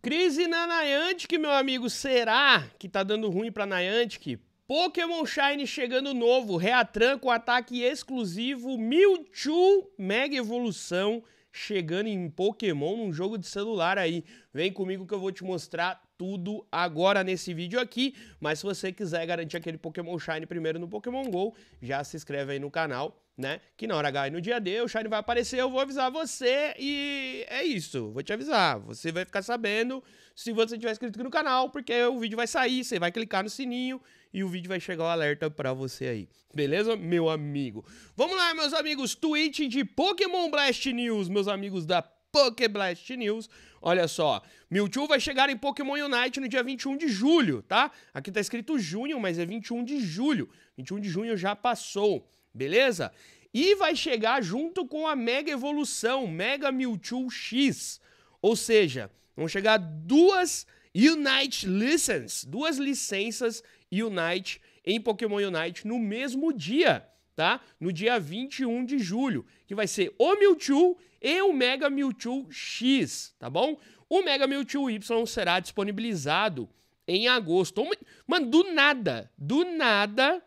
Crise na Niantic, meu amigo, será que tá dando ruim pra Niantic? Pokémon Shine chegando novo, Reatran com ataque exclusivo, Mewtwo Mega Evolução chegando em Pokémon num jogo de celular aí. Vem comigo que eu vou te mostrar tudo agora nesse vídeo aqui, mas se você quiser garantir aquele Pokémon Shine primeiro no Pokémon GO, já se inscreve aí no canal né? Que na hora H e no dia D o Shine vai aparecer, eu vou avisar você e é isso. Vou te avisar. Você vai ficar sabendo se você tiver inscrito no canal, porque o vídeo vai sair, você vai clicar no sininho e o vídeo vai chegar o alerta para você aí. Beleza, meu amigo? Vamos lá, meus amigos. Tweet de Pokémon Blast News, meus amigos da Pokéblast News. Olha só, Mewtwo vai chegar em Pokémon Unite no dia 21 de julho, tá? Aqui tá escrito junho, mas é 21 de julho. 21 de junho já passou beleza? E vai chegar junto com a Mega Evolução, Mega Mewtwo X. Ou seja, vão chegar duas Unite Licenses, duas licenças Unite em Pokémon Unite no mesmo dia, tá? No dia 21 de julho, que vai ser o Mewtwo e o Mega Mewtwo X, tá bom? O Mega Mewtwo Y será disponibilizado em agosto. Mano, do nada, do nada,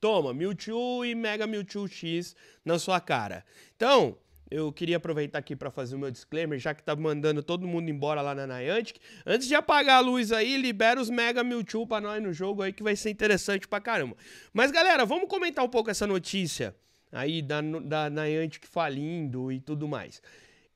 Toma, Mewtwo e Mega Mewtwo X na sua cara. Então, eu queria aproveitar aqui para fazer o meu disclaimer, já que tá mandando todo mundo embora lá na Niantic. Antes de apagar a luz aí, libera os Mega Mewtwo pra nós no jogo aí, que vai ser interessante pra caramba. Mas galera, vamos comentar um pouco essa notícia aí da, da Niantic falindo e tudo mais.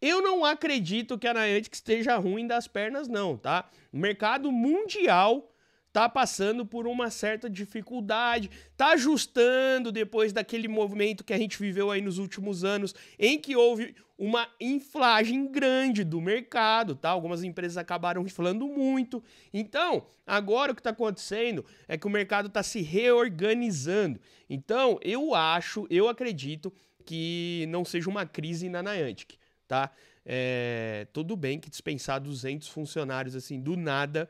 Eu não acredito que a Niantic esteja ruim das pernas não, tá? O mercado mundial tá passando por uma certa dificuldade, tá ajustando depois daquele movimento que a gente viveu aí nos últimos anos, em que houve uma inflagem grande do mercado, tá? Algumas empresas acabaram inflando muito. Então, agora o que está acontecendo é que o mercado está se reorganizando. Então, eu acho, eu acredito que não seja uma crise na Niantic, tá? É, tudo bem que dispensar 200 funcionários assim do nada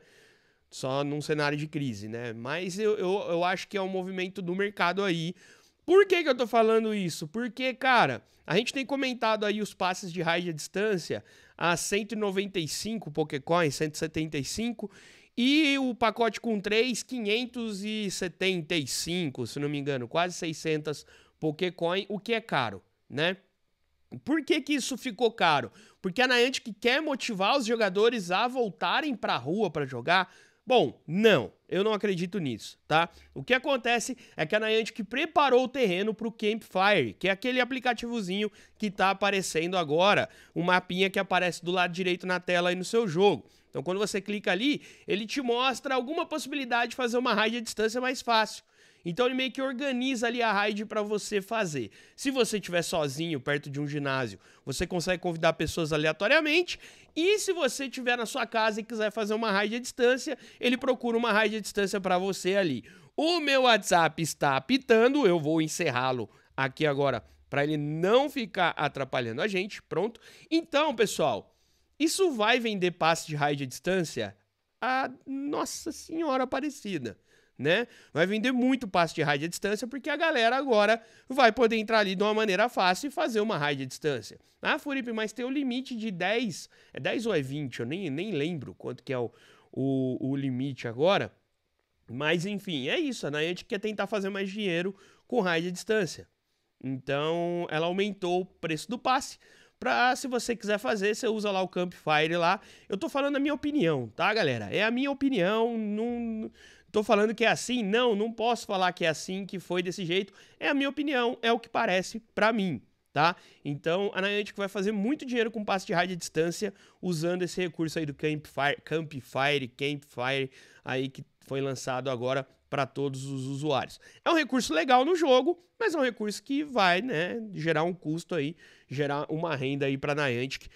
só num cenário de crise, né? Mas eu, eu, eu acho que é um movimento do mercado aí. Por que, que eu tô falando isso? Porque, cara, a gente tem comentado aí os passes de raio de distância a 195 Pokécoin, 175 e o pacote com 3, 575, se não me engano, quase 600 Pokécoin, o que é caro, né? Por que, que isso ficou caro? Porque a Niantic quer motivar os jogadores a voltarem para a rua para jogar, Bom, não, eu não acredito nisso, tá? O que acontece é que a Niantic preparou o terreno para o Campfire, que é aquele aplicativozinho que está aparecendo agora, um mapinha que aparece do lado direito na tela aí no seu jogo. Então quando você clica ali, ele te mostra alguma possibilidade de fazer uma raid à distância mais fácil. Então ele meio que organiza ali a raid para você fazer. Se você estiver sozinho perto de um ginásio, você consegue convidar pessoas aleatoriamente. E se você estiver na sua casa e quiser fazer uma raid à distância, ele procura uma raid à distância para você ali. O meu WhatsApp está apitando, eu vou encerrá-lo aqui agora para ele não ficar atrapalhando a gente, pronto. Então, pessoal, isso vai vender passe de raid à distância? A Nossa Senhora Aparecida né? Vai vender muito passe de raid à distância, porque a galera agora vai poder entrar ali de uma maneira fácil e fazer uma raid à distância. Ah, Furipe, mas tem o limite de 10, é 10 ou é 20? Eu nem, nem lembro quanto que é o, o, o limite agora. Mas enfim, é isso. Né? A gente quer tentar fazer mais dinheiro com raid à distância. Então, ela aumentou o preço do passe para se você quiser fazer, você usa lá o Campfire lá. Eu tô falando a minha opinião, tá, galera? É a minha opinião, não Tô falando que é assim? Não, não posso falar que é assim, que foi desse jeito. É a minha opinião, é o que parece para mim, tá? Então, a Niantic vai fazer muito dinheiro com passe de rádio à distância usando esse recurso aí do Campfire, Campfire, Campfire aí que foi lançado agora para todos os usuários. É um recurso legal no jogo, mas é um recurso que vai, né, gerar um custo aí, gerar uma renda aí para Niantic,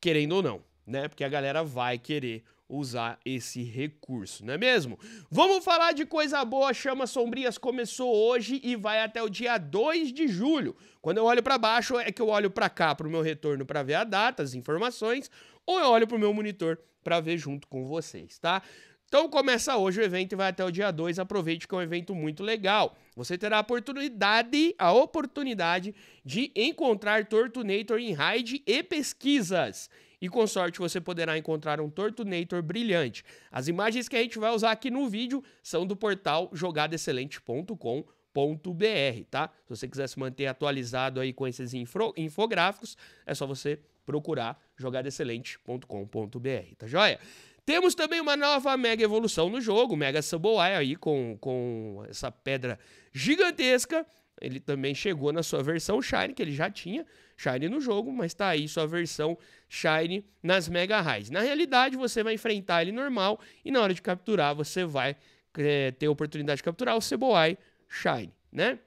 querendo ou não, né? Porque a galera vai querer usar esse recurso, não é mesmo? Vamos falar de coisa boa. Chamas Sombrias começou hoje e vai até o dia 2 de julho. Quando eu olho para baixo, é que eu olho para cá, para o meu retorno, para ver a data, as informações, ou eu olho para o meu monitor para ver junto com vocês, tá? Então começa hoje o evento e vai até o dia 2. Aproveite que é um evento muito legal. Você terá a oportunidade, a oportunidade de encontrar Tortunator em raid e pesquisas e com sorte você poderá encontrar um Tortunator brilhante. As imagens que a gente vai usar aqui no vídeo são do portal jogadaexcelente.com. .br, tá? Se você quiser se manter atualizado aí com esses infro, infográficos, é só você procurar jogadaexcelente.com.br, tá joia? Temos também uma nova mega evolução no jogo, Mega Saboai aí com, com essa pedra gigantesca. Ele também chegou na sua versão Shine, que ele já tinha, Shine no jogo, mas tá aí sua versão Shine nas Mega Raids. Na realidade, você vai enfrentar ele normal e na hora de capturar, você vai é, ter a oportunidade de capturar o Ceboai Shine, né?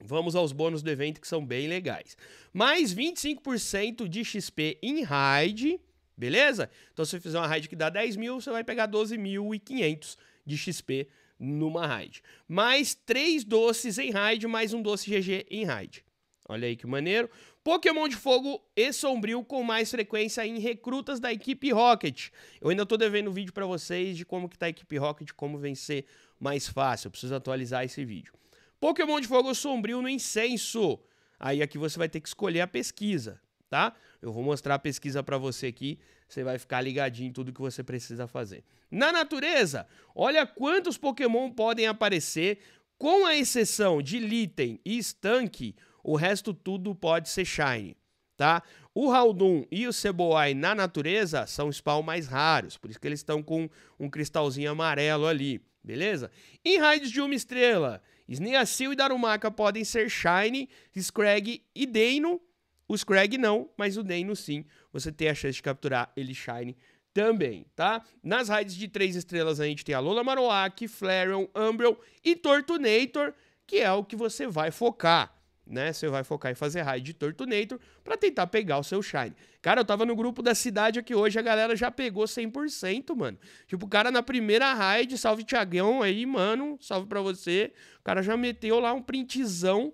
Vamos aos bônus do evento que são bem legais. Mais 25% de XP em raid, beleza? Então, se você fizer uma raid que dá 10 mil, você vai pegar 12.500 de XP numa raid. Mais 3 doces em raid, mais um doce GG em raid. Olha aí que maneiro. Pokémon de fogo e sombrio com mais frequência em recrutas da equipe Rocket. Eu ainda tô devendo um vídeo para vocês de como que tá a equipe Rocket, como vencer mais fácil. Eu preciso atualizar esse vídeo. Pokémon de fogo sombrio no incenso. Aí aqui você vai ter que escolher a pesquisa, tá? Eu vou mostrar a pesquisa para você aqui, você vai ficar ligadinho em tudo que você precisa fazer. Na natureza, olha quantos Pokémon podem aparecer, com a exceção de Litten e Stank, o resto tudo pode ser shine, tá? O Haldun e o Ceboai na natureza são spawn mais raros, por isso que eles estão com um cristalzinho amarelo ali, beleza? Em raids de uma estrela, Sneasil e Darumaka podem ser Shine, Scrag e Deino. O Scrag não, mas o Deino sim. Você tem a chance de capturar ele Shine também, tá? Nas raids de três estrelas a gente tem a Lola Marowak, Flareon, Umbreon e Tortunator, que é o que você vai focar né? Você vai focar em fazer raid de Tortunator para tentar pegar o seu Shine. Cara, eu tava no grupo da cidade aqui hoje, a galera já pegou 100%, mano. Tipo, o cara na primeira raid, salve Tiagão aí, mano, salve pra você. O cara já meteu lá um printzão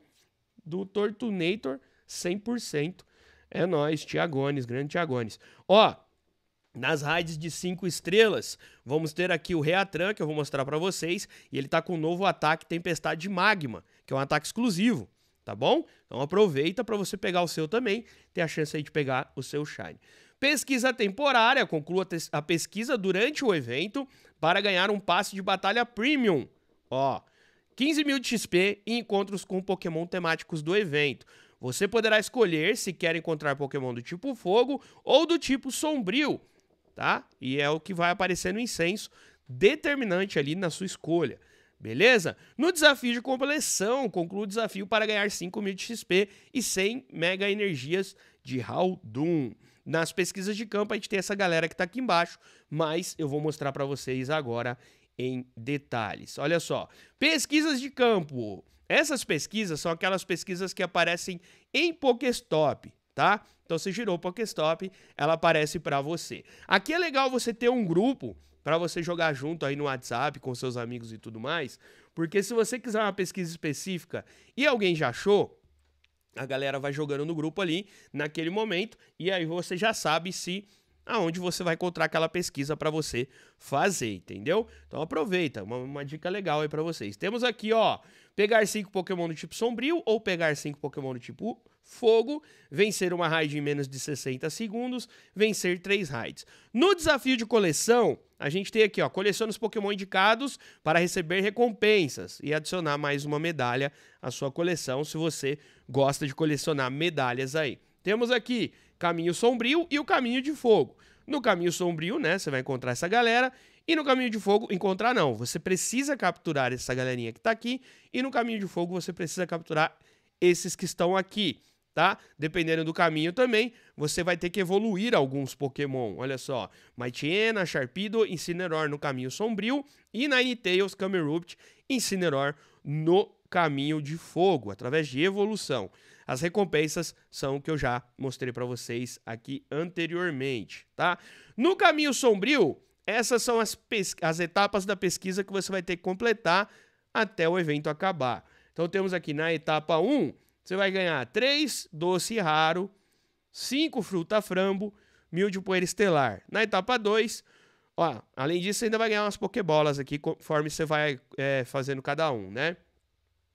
do Tortunator 100%. É nós, Tiagones, grande Tiagones. Ó, nas raids de 5 estrelas, vamos ter aqui o Reatran, que eu vou mostrar para vocês, e ele tá com o um novo ataque Tempestade de Magma, que é um ataque exclusivo tá bom? Então aproveita para você pegar o seu também, ter a chance aí de pegar o seu Shine. Pesquisa temporária, conclua a pesquisa durante o evento para ganhar um passe de batalha premium. Ó, 15 mil de XP e encontros com Pokémon temáticos do evento. Você poderá escolher se quer encontrar Pokémon do tipo fogo ou do tipo sombrio, tá? E é o que vai aparecer no incenso, determinante ali na sua escolha. Beleza? No desafio de compleção, conclua o desafio para ganhar 5 mil de XP e 100 mega energias de Haldun. Nas pesquisas de campo, a gente tem essa galera que está aqui embaixo, mas eu vou mostrar para vocês agora em detalhes. Olha só, pesquisas de campo. Essas pesquisas são aquelas pesquisas que aparecem em Pokestop, tá? Então, você girou o ela aparece para você. Aqui é legal você ter um grupo para você jogar junto aí no WhatsApp com seus amigos e tudo mais. Porque se você quiser uma pesquisa específica e alguém já achou, a galera vai jogando no grupo ali naquele momento e aí você já sabe se aonde você vai encontrar aquela pesquisa para você fazer, entendeu? Então aproveita, uma, uma dica legal aí para vocês. Temos aqui, ó, pegar cinco Pokémon do tipo Sombrio ou pegar cinco Pokémon do tipo Fogo, vencer uma raid em menos de 60 segundos, vencer três raids. No desafio de coleção, a gente tem aqui, ó, coleciona os Pokémon indicados para receber recompensas e adicionar mais uma medalha à sua coleção, se você gosta de colecionar medalhas aí. Temos aqui Caminho Sombrio e o Caminho de Fogo. No Caminho Sombrio, né, você vai encontrar essa galera e no Caminho de Fogo encontrar não, você precisa capturar essa galerinha que tá aqui e no Caminho de Fogo você precisa capturar esses que estão aqui tá? Dependendo do caminho também, você vai ter que evoluir alguns Pokémon. Olha só, Maitiena, Sharpedo, Incineroar no caminho sombrio e Ninetales, Camerupt, Incineroar no caminho de fogo, através de evolução. As recompensas são o que eu já mostrei para vocês aqui anteriormente, tá? No caminho sombrio, essas são as, as etapas da pesquisa que você vai ter que completar até o evento acabar. Então temos aqui na etapa 1, você vai ganhar 3 doce raro, 5 fruta frambo mil de poeira estelar. Na etapa 2, ó, além disso, você ainda vai ganhar umas pokebolas aqui conforme você vai é, fazendo cada um, né?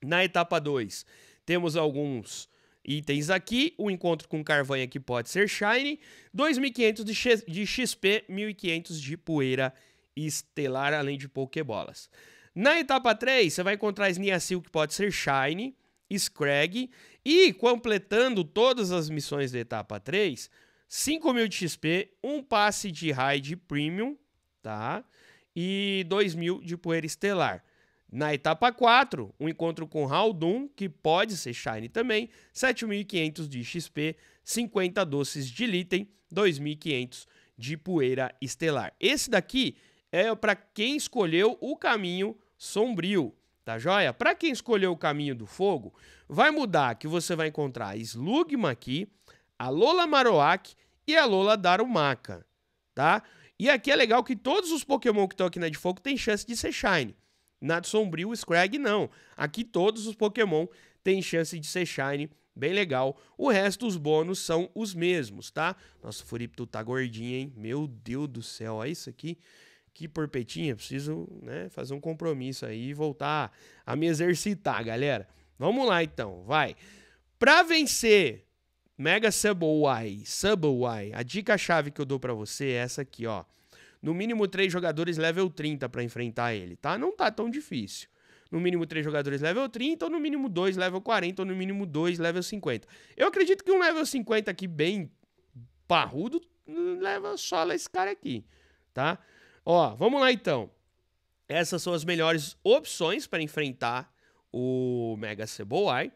Na etapa 2, temos alguns itens aqui. O encontro com Carvanha que pode ser Shine. 2.500 de, de XP, 1.500 de poeira estelar, além de pokebolas. Na etapa 3, você vai encontrar Sneasil que pode ser Shine. Scrag. E completando todas as missões da etapa 3, 5 mil de XP, um passe de raid premium, tá? E 2 mil de poeira estelar. Na etapa 4, um encontro com Haldun, que pode ser Shine também, 7.500 de XP, 50 doces de Litten, 2.500 de poeira estelar. Esse daqui é para quem escolheu o caminho sombrio, Tá joia? Para quem escolheu o caminho do fogo, vai mudar que você vai encontrar a Slugma aqui, a Lola Maroak e a Lola Darumaka, tá? E aqui é legal que todos os Pokémon que estão aqui na de fogo têm chance de ser Shine. Na de sombrio, Scrag não. Aqui todos os Pokémon têm chance de ser Shine, bem legal. O resto, os bônus são os mesmos, tá? Nossa, o Furipto tá gordinho, hein? Meu Deus do céu, olha isso aqui aqui por Petinha, preciso né, fazer um compromisso aí e voltar a me exercitar, galera. Vamos lá então, vai. Para vencer Mega Subway, Subway, a dica-chave que eu dou para você é essa aqui, ó. No mínimo três jogadores level 30 para enfrentar ele, tá? Não tá tão difícil. No mínimo três jogadores level 30, ou no mínimo dois level 40, ou no mínimo dois level 50. Eu acredito que um level 50 aqui bem parrudo leva só esse cara aqui, tá? Ó, vamos lá então. Essas são as melhores opções para enfrentar o Mega Cebuai,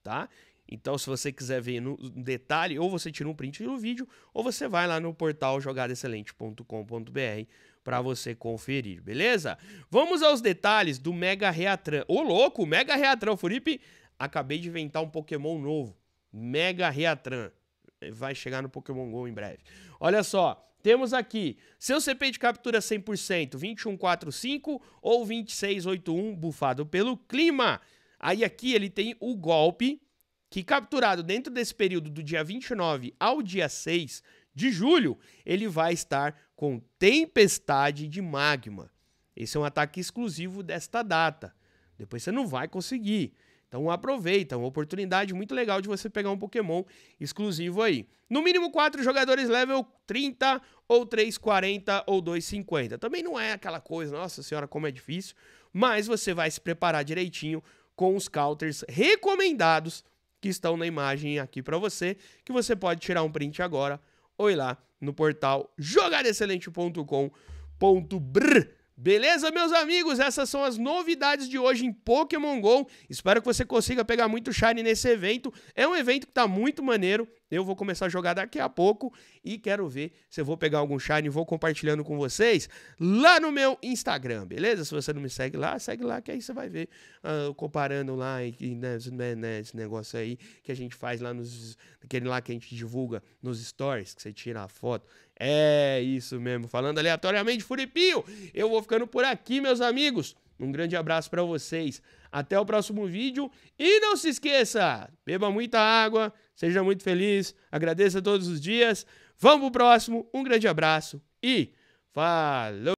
tá? Então, se você quiser ver no detalhe, ou você tira um print do vídeo, ou você vai lá no portal jogadaexcelente.com.br para você conferir, beleza? Vamos aos detalhes do Mega Reatran. Ô, louco, Mega Reatran, Furipe, acabei de inventar um Pokémon novo. Mega Reatran. Vai chegar no Pokémon GO em breve. Olha só, temos aqui, seu CPI de captura 100%, 2145 ou 2681, bufado pelo clima. Aí aqui ele tem o golpe que capturado dentro desse período do dia 29 ao dia 6 de julho, ele vai estar com tempestade de magma. Esse é um ataque exclusivo desta data. Depois você não vai conseguir. Então aproveita, é uma oportunidade muito legal de você pegar um Pokémon exclusivo aí. No mínimo 4 jogadores level 30 ou 340 ou 250. Também não é aquela coisa, nossa senhora, como é difícil, mas você vai se preparar direitinho com os counters recomendados que estão na imagem aqui para você, que você pode tirar um print agora ou ir lá no portal jogarexcelente.com.br Beleza, meus amigos? Essas são as novidades de hoje em Pokémon GO. Espero que você consiga pegar muito Shine nesse evento. É um evento que tá muito maneiro. Eu vou começar a jogar daqui a pouco e quero ver se eu vou pegar algum shine e vou compartilhando com vocês lá no meu Instagram, beleza? Se você não me segue lá, segue lá que aí você vai ver uh, comparando lá e, né, né, né, esse negócio aí que a gente faz lá nos aquele lá que a gente divulga nos stories, que você tira a foto. É isso mesmo, falando aleatoriamente, Furipio. Eu vou ficando por aqui, meus amigos. Um grande abraço para vocês. Até o próximo vídeo e não se esqueça, beba muita água, seja muito feliz, agradeça todos os dias. Vamos pro próximo, um grande abraço e falou!